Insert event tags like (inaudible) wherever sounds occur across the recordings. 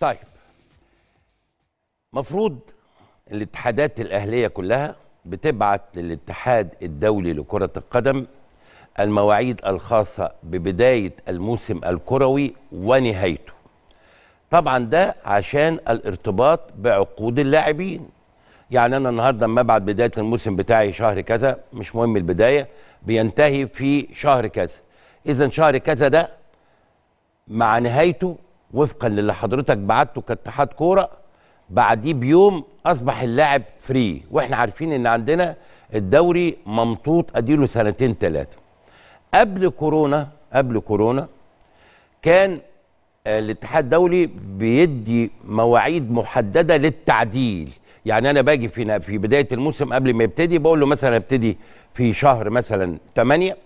طيب مفروض الاتحادات الاهليه كلها بتبعت للاتحاد الدولي لكره القدم المواعيد الخاصه ببدايه الموسم الكروي ونهايته طبعا ده عشان الارتباط بعقود اللاعبين يعني انا النهارده ما ابعت بدايه الموسم بتاعي شهر كذا مش مهم البدايه بينتهي في شهر كذا اذا شهر كذا ده مع نهايته وفقا للي حضرتك بعته كاتحاد كوره بعديه بيوم اصبح اللاعب فري واحنا عارفين ان عندنا الدوري ممطوط اديله سنتين ثلاثه قبل كورونا قبل كورونا كان آه، الاتحاد الدولي بيدي مواعيد محدده للتعديل يعني انا باجي في في بدايه الموسم قبل ما يبتدي بقول له مثلا ابتدي في شهر مثلا 8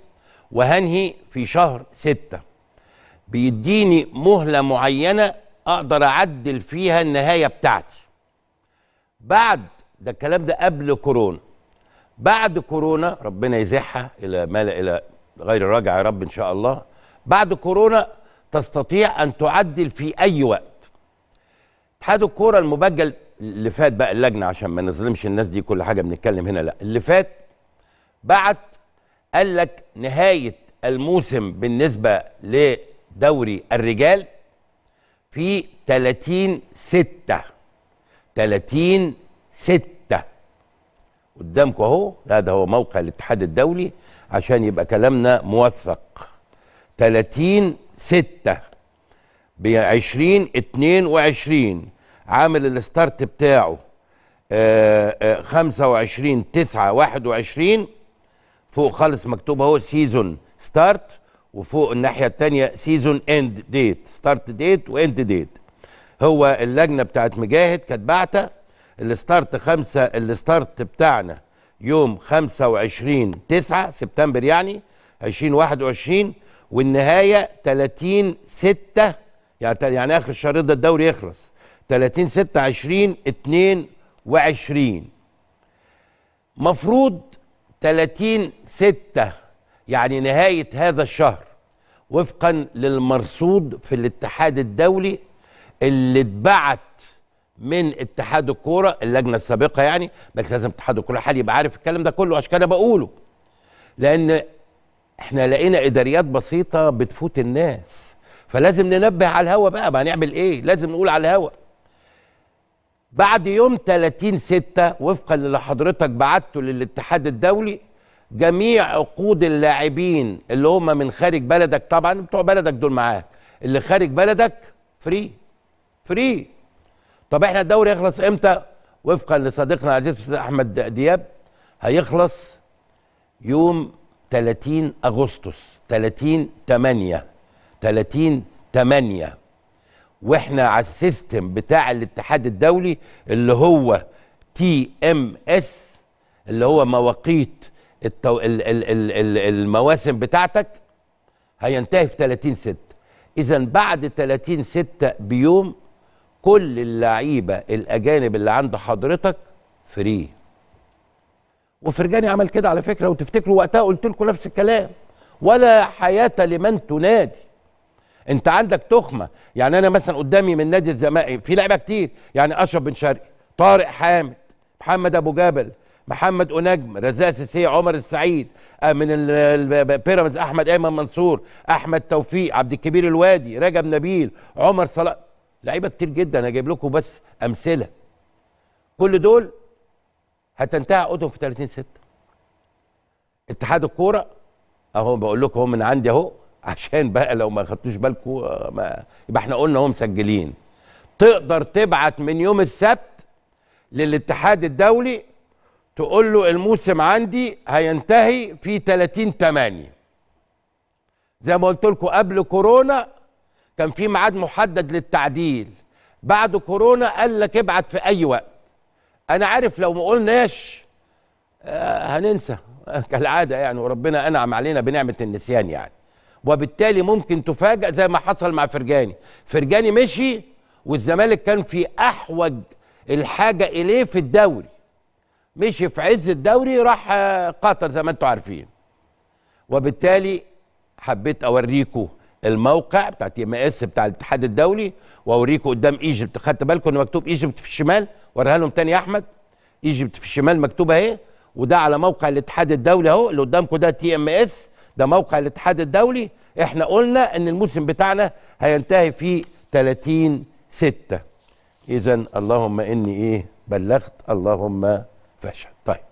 وهنهي في شهر 6 بيديني مهله معينه اقدر اعدل فيها النهايه بتاعتي بعد ده الكلام ده قبل كورونا بعد كورونا ربنا يزيحها الى ما الى غير الراجع يا رب ان شاء الله بعد كورونا تستطيع ان تعدل في اي وقت اتحاد الكوره المبجل اللي فات بقى اللجنه عشان ما نظلمش الناس دي كل حاجه بنتكلم هنا لا اللي فات بعت قال لك نهايه الموسم بالنسبه دوري الرجال في 30 6 30 6 قدامكم اهو هذا هو موقع الاتحاد الدولي عشان يبقى كلامنا موثق 30 6 ب 20 22 عامل الستارت بتاعه آآ آآ 25 9 21 فوق خالص مكتوب اهو سيزون ستارت وفوق الناحيه الثانيه سيزون اند ديت ستارت ديت واند ديت هو اللجنه بتاعت مجاهد كانت بعته الستارت خمسة الستارت بتاعنا يوم 25 9 سبتمبر يعني 2021 والنهايه 30 6 يعني يعني اخر الشهر ده الدوري يخلص 30 6 20 22 مفروض 30 6 يعني نهاية هذا الشهر وفقا للمرصود في الاتحاد الدولي اللي اتبعت من اتحاد الكوره اللجنه السابقه يعني بس لازم اتحاد الكوره الحالي يبقى عارف الكلام ده كله عشان كده بقوله لان احنا لقينا اداريات بسيطه بتفوت الناس فلازم ننبه على الهوا بقى ما هنعمل ايه لازم نقول على الهوا بعد يوم 30 6 وفقا للي حضرتك بعته للاتحاد الدولي جميع عقود اللاعبين اللي هم من خارج بلدك طبعا بتوع بلدك دول معاك اللي خارج بلدك فري فري طب احنا الدوري يخلص امتى وفقا لصديقنا العزيز احمد دياب هيخلص يوم 30 اغسطس 30 8 30 8 واحنا على السيستم بتاع الاتحاد الدولي اللي هو تي ام اس اللي هو مواقيت التو... ال... ال... ال... ال... المواسم بتاعتك هينتهي في 30 6 اذا بعد 30 6 بيوم كل اللعيبه الاجانب اللي عند حضرتك فري وفرجاني عمل كده على فكره وتفتكروا وقتها قلت لكم نفس الكلام ولا حياه لمن تنادي انت عندك تخمه يعني انا مثلا قدامي من نادي الزمالك في لعيبه كتير يعني اشرف بن شرقي طارق حامد محمد ابو جبل محمد أنجم رزاق سيسي عمر السعيد آه، من البيراميدز أحمد أيمن منصور أحمد توفيق عبد الكبير الوادي رجب نبيل عمر صلاح لعيبة كتير جدا أنا جايب لكم بس أمثلة كل دول هتنتهي عقودهم في 30 6 اتحاد الكورة أهو بقول لكم اهو من عندي أهو (laughs) عشان بقى لو ما خدتوش بالكم آه، يبقى احنا قلنا هم مسجلين تقدر تبعت من يوم السبت للاتحاد الدولي تقول له الموسم عندي هينتهي في 30 8 زي ما قلت لكم قبل كورونا كان في ميعاد محدد للتعديل بعد كورونا قال لك ابعت في اي وقت انا عارف لو ما قلناش آه، هننسى (laughs) كالعاده يعني وربنا انعم علينا بنعمه النسيان يعني وبالتالي ممكن تفاجئ زي ما حصل مع فرجاني فرجاني مشي والزمالك كان في احوج الحاجه اليه في الدوري مشي في عز الدوري راح آه، قطر زي ما انتم عارفين وبالتالي حبيت اوريكم الموقع بتاع تي ام اس بتاع الاتحاد الدولي واوريكم قدام ايجيبت خدت بالكم ان مكتوب ايجيبت في الشمال وريها لهم تاني يا احمد ايجيبت في الشمال مكتوبه اهي وده على موقع الاتحاد الدولي اهو اللي قدامكم ده تي ام اس ده موقع الاتحاد الدولي احنا قلنا ان الموسم بتاعنا هينتهي في 30 6 اذا اللهم اني ايه بلغت اللهم confession. Bye.